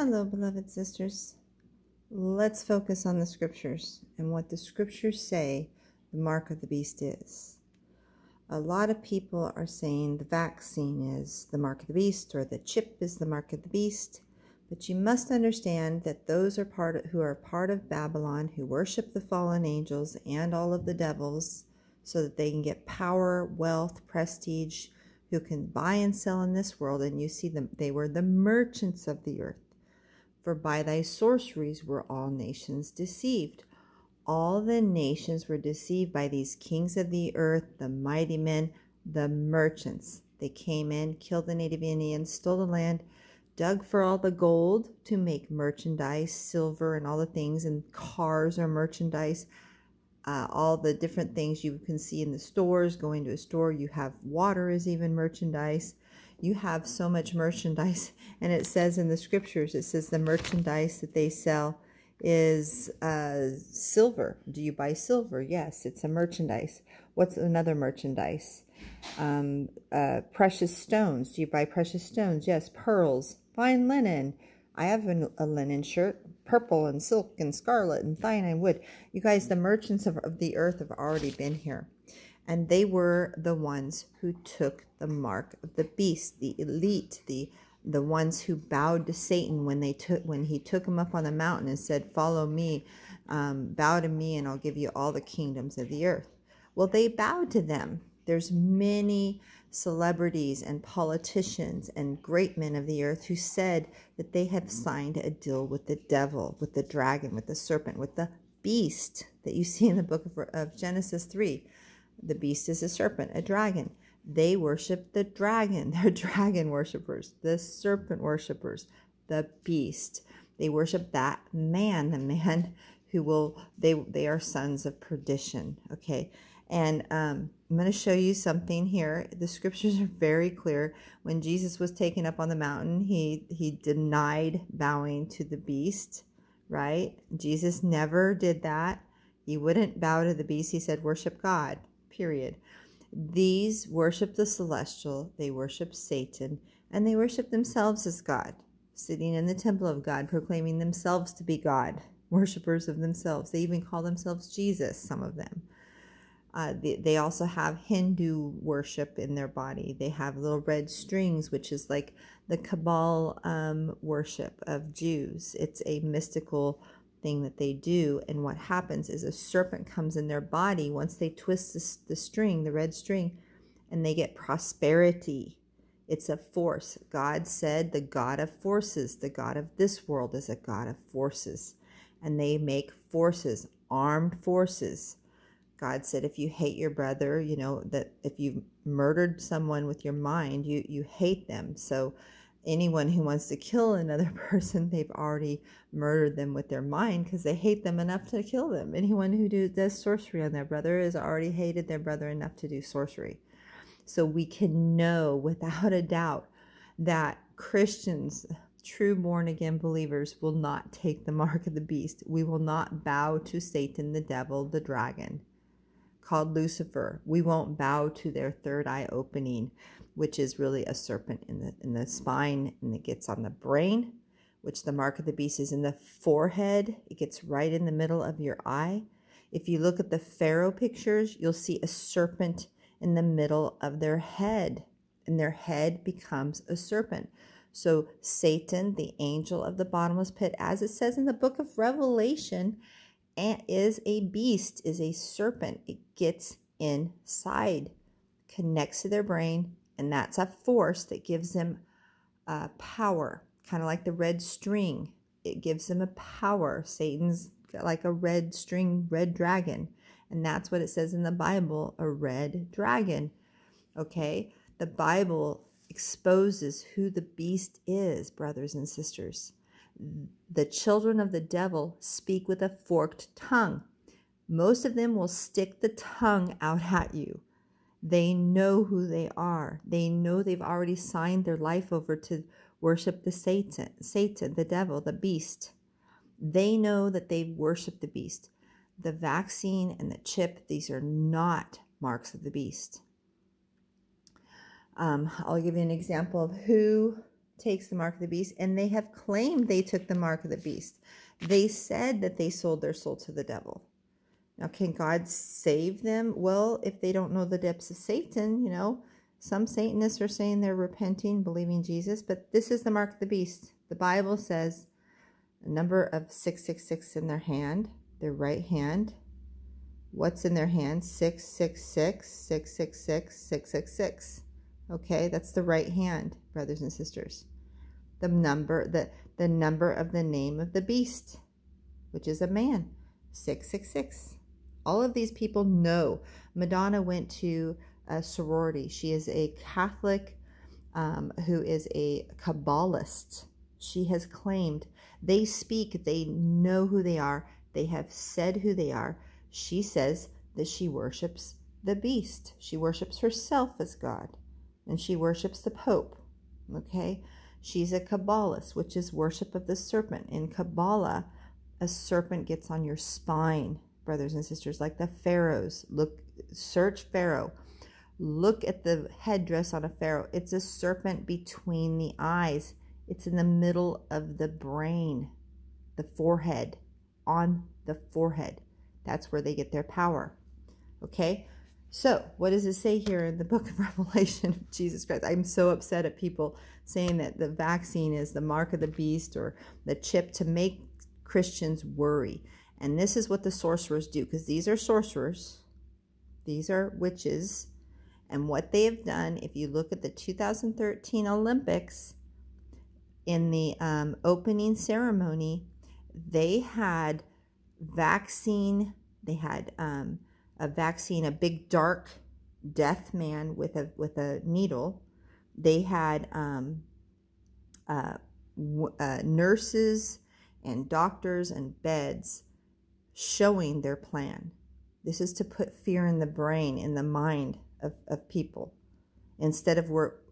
Hello, beloved sisters. Let's focus on the scriptures and what the scriptures say the mark of the beast is. A lot of people are saying the vaccine is the mark of the beast or the chip is the mark of the beast, but you must understand that those are part of, who are part of Babylon, who worship the fallen angels and all of the devils, so that they can get power, wealth, prestige, who can buy and sell in this world. And you see them; they were the merchants of the earth for by thy sorceries were all nations deceived. All the nations were deceived by these kings of the earth, the mighty men, the merchants. They came in, killed the native Indians, stole the land, dug for all the gold to make merchandise, silver, and all the things, and cars are merchandise. Uh, all the different things you can see in the stores. Going to a store, you have water is even merchandise you have so much merchandise. And it says in the scriptures, it says the merchandise that they sell is uh, silver. Do you buy silver? Yes, it's a merchandise. What's another merchandise? Um, uh, precious stones. Do you buy precious stones? Yes, pearls, fine linen. I have an, a linen shirt, purple and silk and scarlet and fine and wood. You guys, the merchants of, of the earth have already been here and they were the ones who took the mark of the beast, the elite, the the ones who bowed to Satan when they took when he took him up on the mountain and said, "Follow me, um, bow to me, and I'll give you all the kingdoms of the earth." Well, they bowed to them. There's many celebrities and politicians and great men of the earth who said that they have signed a deal with the devil, with the dragon, with the serpent, with the beast that you see in the book of, of Genesis three. The beast is a serpent, a dragon. They worship the dragon. They're dragon worshippers, the serpent worshippers, the beast. They worship that man, the man who will they they are sons of perdition. Okay. And um, I'm going to show you something here. The scriptures are very clear. When Jesus was taken up on the mountain, he he denied bowing to the beast, right? Jesus never did that. He wouldn't bow to the beast. He said, "Worship God." period. These worship the celestial, they worship Satan, and they worship themselves as God, sitting in the temple of God, proclaiming themselves to be God, worshippers of themselves. They even call themselves Jesus, some of them. Uh, they, they also have Hindu worship in their body. They have little red strings, which is like the Kabbal um, worship of Jews. It's a mystical thing that they do. And what happens is a serpent comes in their body once they twist the string, the red string, and they get prosperity. It's a force. God said, the God of forces, the God of this world is a God of forces. And they make forces, armed forces. God said, if you hate your brother, you know, that if you murdered someone with your mind, you, you hate them. So anyone who wants to kill another person, they've already murdered them with their mind because they hate them enough to kill them. Anyone who do, does sorcery on their brother has already hated their brother enough to do sorcery. So we can know without a doubt that Christians, true born again believers, will not take the mark of the beast. We will not bow to Satan, the devil, the dragon called Lucifer. We won't bow to their third eye opening which is really a serpent in the in the spine and it gets on the brain, which the mark of the beast is in the forehead. It gets right in the middle of your eye. If you look at the pharaoh pictures, you'll see a serpent in the middle of their head, and their head becomes a serpent. So Satan, the angel of the bottomless pit, as it says in the book of Revelation, is a beast, is a serpent. It gets inside, connects to their brain, and that's a force that gives them uh, power, kind of like the red string. It gives them a power. Satan's like a red string, red dragon. And that's what it says in the Bible a red dragon. Okay? The Bible exposes who the beast is, brothers and sisters. The children of the devil speak with a forked tongue. Most of them will stick the tongue out at you. They know who they are. They know they've already signed their life over to worship the Satan, Satan, the devil, the beast. They know that they worship the beast. The vaccine and the chip, these are not marks of the beast. Um, I'll give you an example of who takes the mark of the beast, and they have claimed they took the mark of the beast. They said that they sold their soul to the devil. Now, can God save them? Well, if they don't know the depths of Satan, you know, some Satanists are saying they're repenting, believing Jesus, but this is the mark of the beast. The Bible says a number of 666 in their hand, their right hand. What's in their hand? 666, 666, 666. Okay, that's the right hand, brothers and sisters. The number, the, the number of the name of the beast, which is a man, 666. All of these people know Madonna went to a sorority. She is a Catholic um, who is a Kabbalist. She has claimed they speak, they know who they are, they have said who they are. She says that she worships the beast. She worships herself as God, and she worships the Pope. Okay? She's a Kabbalist, which is worship of the serpent. In Kabbalah, a serpent gets on your spine brothers and sisters, like the pharaohs. Look, search Pharaoh. Look at the headdress on a pharaoh. It's a serpent between the eyes. It's in the middle of the brain, the forehead, on the forehead. That's where they get their power. Okay? So, what does it say here in the book of Revelation of Jesus Christ? I'm so upset at people saying that the vaccine is the mark of the beast or the chip to make Christians worry. And this is what the sorcerers do, because these are sorcerers. These are witches. And what they have done, if you look at the 2013 Olympics, in the um, opening ceremony, they had vaccine, they had um, a vaccine, a big dark death man with a, with a needle. They had um, uh, uh, nurses and doctors and beds showing their plan. This is to put fear in the brain, in the mind of, of people. Instead of work,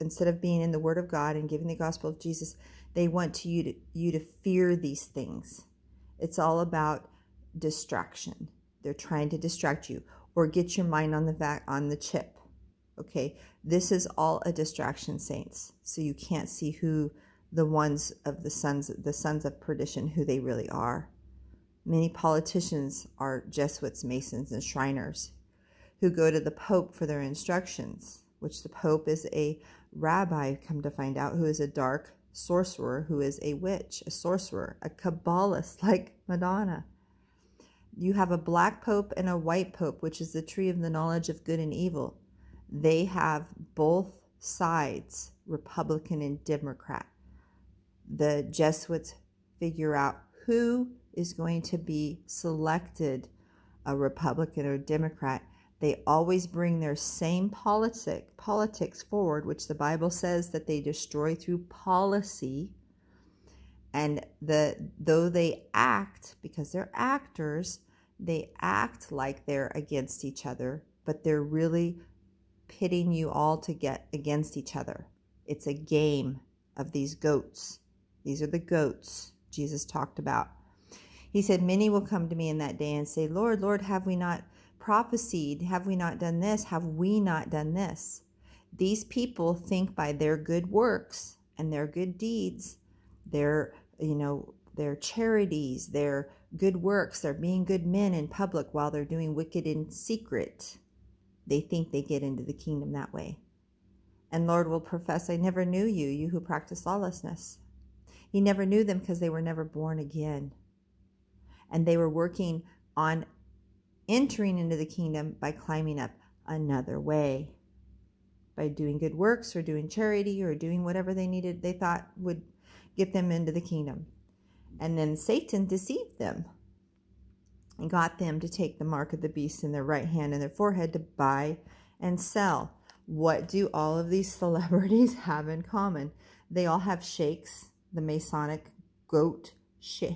instead of being in the Word of God and giving the gospel of Jesus, they want to you to you to fear these things. It's all about distraction. They're trying to distract you or get your mind on the back on the chip. Okay, this is all a distraction, saints. So you can't see who the ones of the sons the sons of perdition who they really are. Many politicians are Jesuits, Masons, and Shriners who go to the Pope for their instructions, which the Pope is a rabbi, come to find out, who is a dark sorcerer, who is a witch, a sorcerer, a Kabbalist like Madonna. You have a black pope and a white pope, which is the tree of the knowledge of good and evil. They have both sides, Republican and Democrat. The Jesuits figure out who is going to be selected a Republican or Democrat. They always bring their same politic, politics forward, which the Bible says that they destroy through policy. And the though they act, because they're actors, they act like they're against each other, but they're really pitting you all to get against each other. It's a game of these goats. These are the goats Jesus talked about. He said, Many will come to me in that day and say, Lord, Lord, have we not prophesied? Have we not done this? Have we not done this? These people think by their good works and their good deeds, their, you know, their charities, their good works, their being good men in public while they're doing wicked in secret. They think they get into the kingdom that way. And Lord will profess, I never knew you, you who practice lawlessness. He never knew them because they were never born again and they were working on entering into the kingdom by climbing up another way by doing good works or doing charity or doing whatever they needed they thought would get them into the kingdom and then satan deceived them and got them to take the mark of the beast in their right hand and their forehead to buy and sell what do all of these celebrities have in common they all have shakes, the masonic goat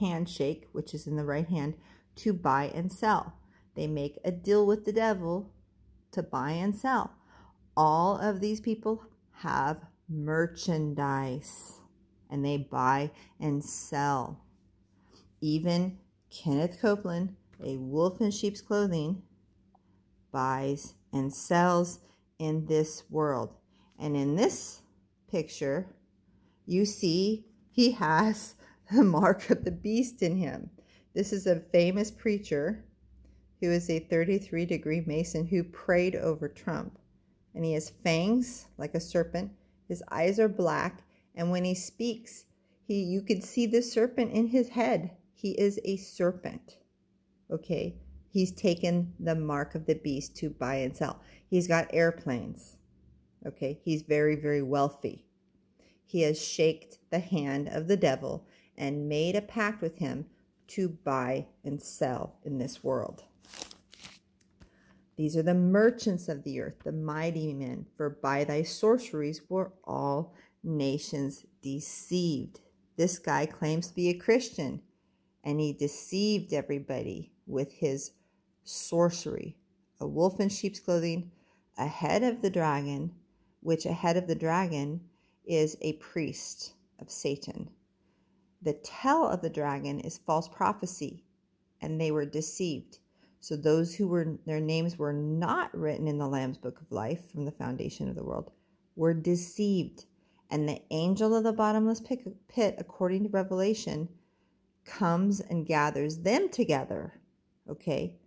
handshake, which is in the right hand, to buy and sell. They make a deal with the devil to buy and sell. All of these people have merchandise and they buy and sell. Even Kenneth Copeland, a wolf in sheep's clothing, buys and sells in this world. And in this picture, you see he has the mark of the beast in him. This is a famous preacher who is a 33 degree Mason who prayed over Trump. And he has fangs like a serpent, his eyes are black, and when he speaks, he you could see the serpent in his head. He is a serpent. Okay? He's taken the mark of the beast to buy and sell. He's got airplanes. Okay? He's very very wealthy. He has shaked the hand of the devil and made a pact with him to buy and sell in this world. These are the merchants of the earth, the mighty men, for by thy sorceries were all nations deceived. This guy claims to be a Christian, and he deceived everybody with his sorcery. A wolf in sheep's clothing, A head of the dragon, which head of the dragon is a priest of Satan. The tell of the dragon is false prophecy, and they were deceived. So those who were their names were not written in the Lamb's book of life from the foundation of the world were deceived. And the angel of the bottomless pit, according to Revelation, comes and gathers them together. Okay?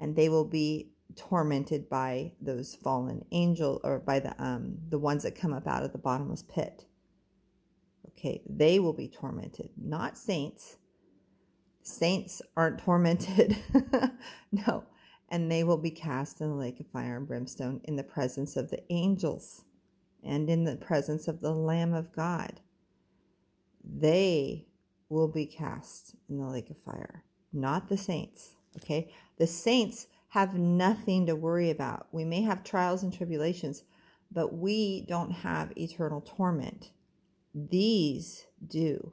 And they will be tormented by those fallen angel or by the um the ones that come up out of the bottomless pit. Okay, they will be tormented, not saints. Saints aren't tormented. no. And they will be cast in the lake of fire and brimstone in the presence of the angels and in the presence of the Lamb of God. They will be cast in the lake of fire, not the saints. Okay? The saints have nothing to worry about. We may have trials and tribulations, but we don't have eternal torment. These do.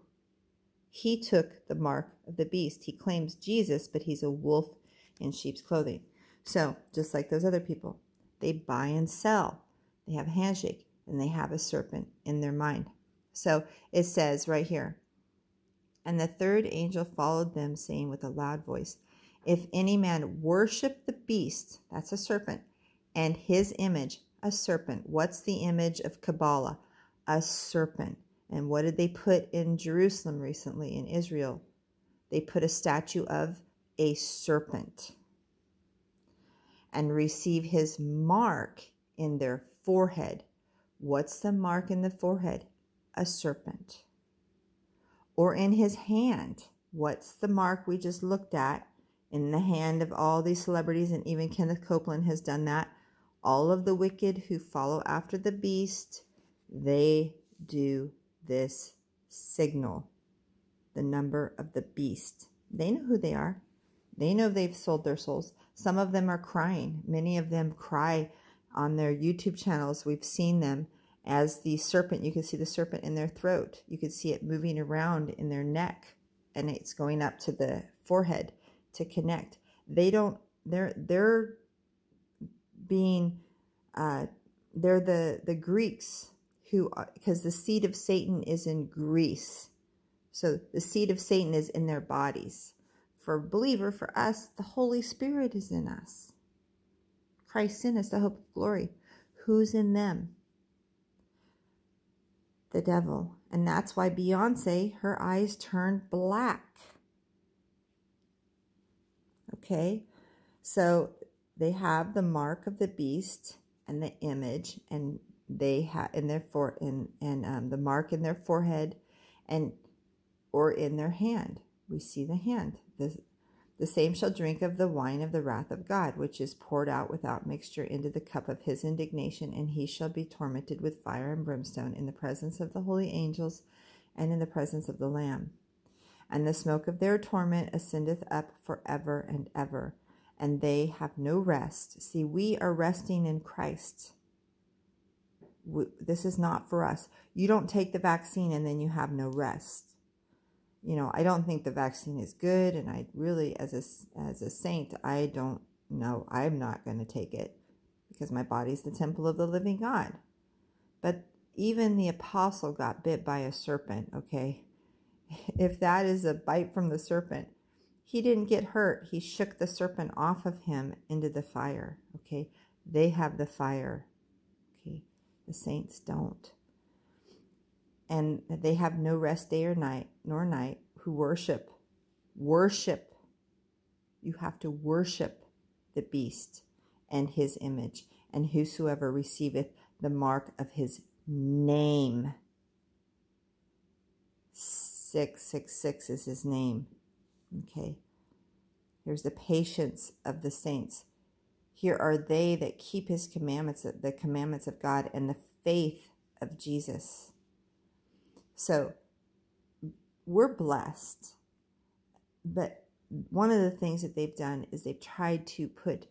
He took the mark of the beast. He claims Jesus, but he's a wolf in sheep's clothing. So, just like those other people, they buy and sell. They have a handshake and they have a serpent in their mind. So it says right here, and the third angel followed them, saying with a loud voice, If any man worship the beast, that's a serpent, and his image, a serpent. What's the image of Kabbalah? A serpent. And what did they put in Jerusalem recently, in Israel? They put a statue of a serpent and receive his mark in their forehead. What's the mark in the forehead? A serpent. Or in his hand. What's the mark we just looked at in the hand of all these celebrities? And even Kenneth Copeland has done that. All of the wicked who follow after the beast, they do this signal, the number of the beast. They know who they are. They know they've sold their souls. Some of them are crying. Many of them cry on their YouTube channels. We've seen them as the serpent. You can see the serpent in their throat. You can see it moving around in their neck and it's going up to the forehead to connect. They don't, they're, they're being, uh, they're the, the Greeks who because the seed of Satan is in Greece. So the seed of Satan is in their bodies. For a believer, for us, the Holy Spirit is in us. Christ in us, the hope of glory. Who's in them? The devil. And that's why Beyonce, her eyes turned black. Okay? So they have the mark of the beast and the image and they have in their fore in and um, the mark in their forehead and or in their hand we see the hand the the same shall drink of the wine of the wrath of God, which is poured out without mixture into the cup of his indignation, and he shall be tormented with fire and brimstone in the presence of the holy angels and in the presence of the Lamb. And the smoke of their torment ascendeth up for ever and ever, and they have no rest. See, we are resting in Christ this is not for us. You don't take the vaccine and then you have no rest. You know, I don't think the vaccine is good, and I really, as a as a saint, I don't know. I'm not going to take it because my body's the temple of the living God. But even the apostle got bit by a serpent. Okay, if that is a bite from the serpent, he didn't get hurt. He shook the serpent off of him into the fire. Okay, they have the fire the saints don't. And they have no rest day or night, nor night, who worship. Worship. You have to worship the beast and his image, and whosoever receiveth the mark of his name. 666 is his name. Okay. Here's the patience of the saints. Here are they that keep his commandments, the commandments of God, and the faith of Jesus. So we're blessed. But one of the things that they've done is they've tried to put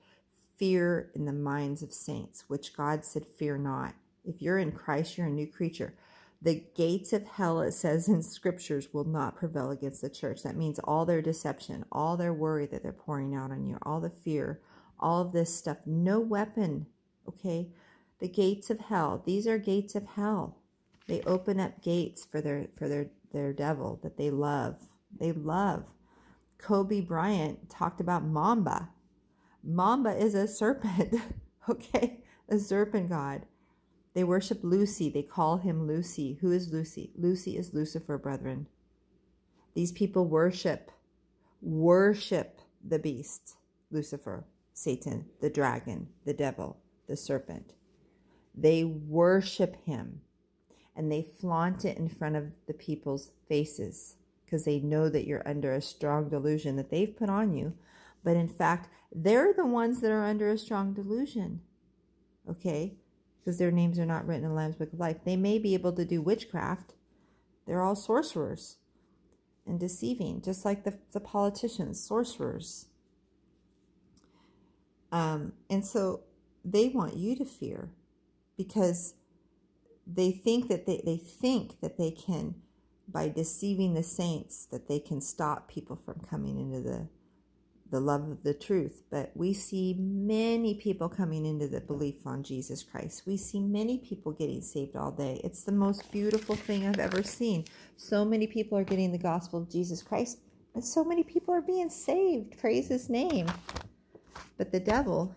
fear in the minds of saints, which God said, Fear not. If you're in Christ, you're a new creature. The gates of hell, it says in scriptures, will not prevail against the church. That means all their deception, all their worry that they're pouring out on you, all the fear all of this stuff. No weapon, okay? The gates of hell. These are gates of hell. They open up gates for their for their their devil that they love. They love. Kobe Bryant talked about Mamba. Mamba is a serpent, okay? A serpent god. They worship Lucy. They call him Lucy. Who is Lucy? Lucy is Lucifer, brethren. These people worship, worship the beast, Lucifer. Satan, the dragon, the devil, the serpent. They worship him and they flaunt it in front of the people's faces because they know that you're under a strong delusion that they've put on you. But in fact, they're the ones that are under a strong delusion. Okay? Because their names are not written in the Lamb's Book of Life. They may be able to do witchcraft. They're all sorcerers and deceiving, just like the, the politicians, sorcerers. Um, and so they want you to fear because they think that they, they think that they can by deceiving the saints that they can stop people from coming into the the love of the truth but we see many people coming into the belief on Jesus Christ we see many people getting saved all day it's the most beautiful thing i've ever seen so many people are getting the gospel of Jesus Christ and so many people are being saved praise his name but the devil,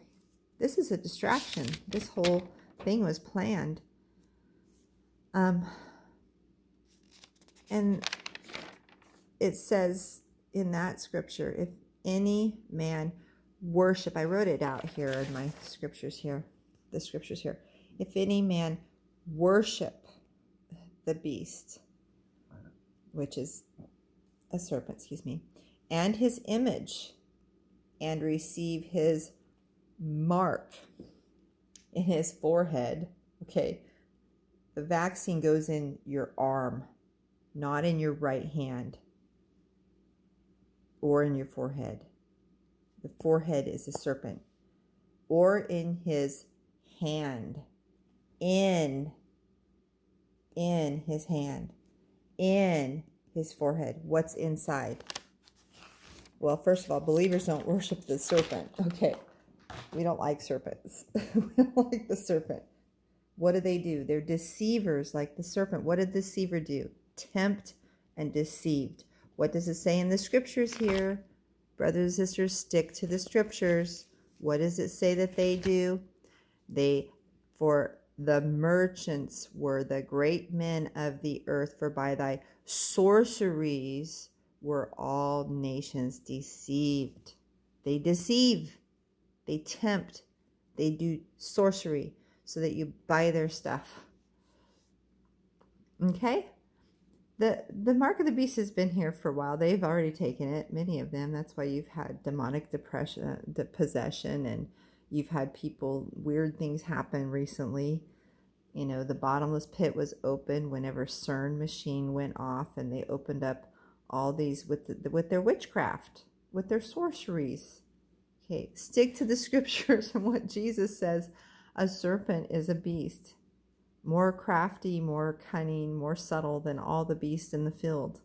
this is a distraction. This whole thing was planned. Um, and it says in that scripture, if any man worship, I wrote it out here in my scriptures here, the scriptures here. If any man worship the beast, which is a serpent, excuse me, and his image, and receive his mark in his forehead. Okay, the vaccine goes in your arm, not in your right hand or in your forehead. The forehead is a serpent, or in his hand. In, in his hand, in his forehead. What's inside? Well, first of all, believers don't worship the serpent. Okay. We don't like serpents. we don't like the serpent. What do they do? They're deceivers like the serpent. What did the deceiver do? Tempt and deceived. What does it say in the scriptures here? Brothers and sisters, stick to the scriptures. What does it say that they do? They, for the merchants were the great men of the earth, for by thy sorceries were all nations deceived. They deceive, they tempt, they do sorcery so that you buy their stuff. Okay? The, the mark of the beast has been here for a while. They've already taken it, many of them. That's why you've had demonic depression, the possession, and you've had people, weird things happen recently. You know, the bottomless pit was open whenever CERN machine went off and they opened up all these with the, with their witchcraft, with their sorceries. Okay, stick to the scriptures and what Jesus says. A serpent is a beast, more crafty, more cunning, more subtle than all the beasts in the field.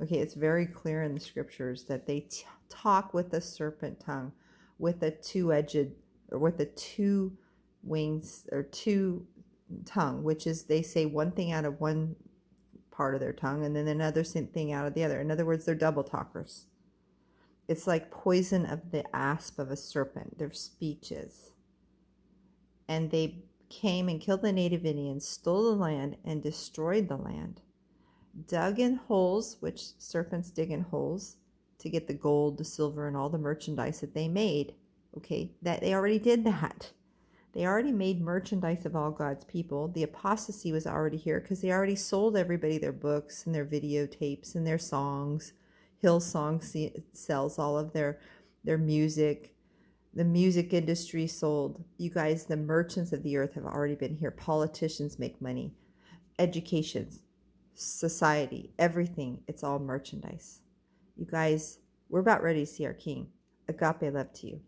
Okay, it's very clear in the scriptures that they talk with a serpent tongue, with a two-edged or with a two wings or two tongue, which is they say one thing out of one part of their tongue and then another thing out of the other. In other words, they're double talkers. It's like poison of the asp of a serpent, their speeches. And they came and killed the native Indians, stole the land, and destroyed the land. Dug in holes, which serpents dig in holes, to get the gold, the silver, and all the merchandise that they made. Okay, that they already did that. They already made merchandise of all God's people. The apostasy was already here because they already sold everybody their books and their videotapes and their songs. Hillsong sells all of their their music. The music industry sold. You guys, the merchants of the earth have already been here. Politicians make money. Educations, society, everything. It's all merchandise. You guys, we're about ready to see our king. Agape love to you.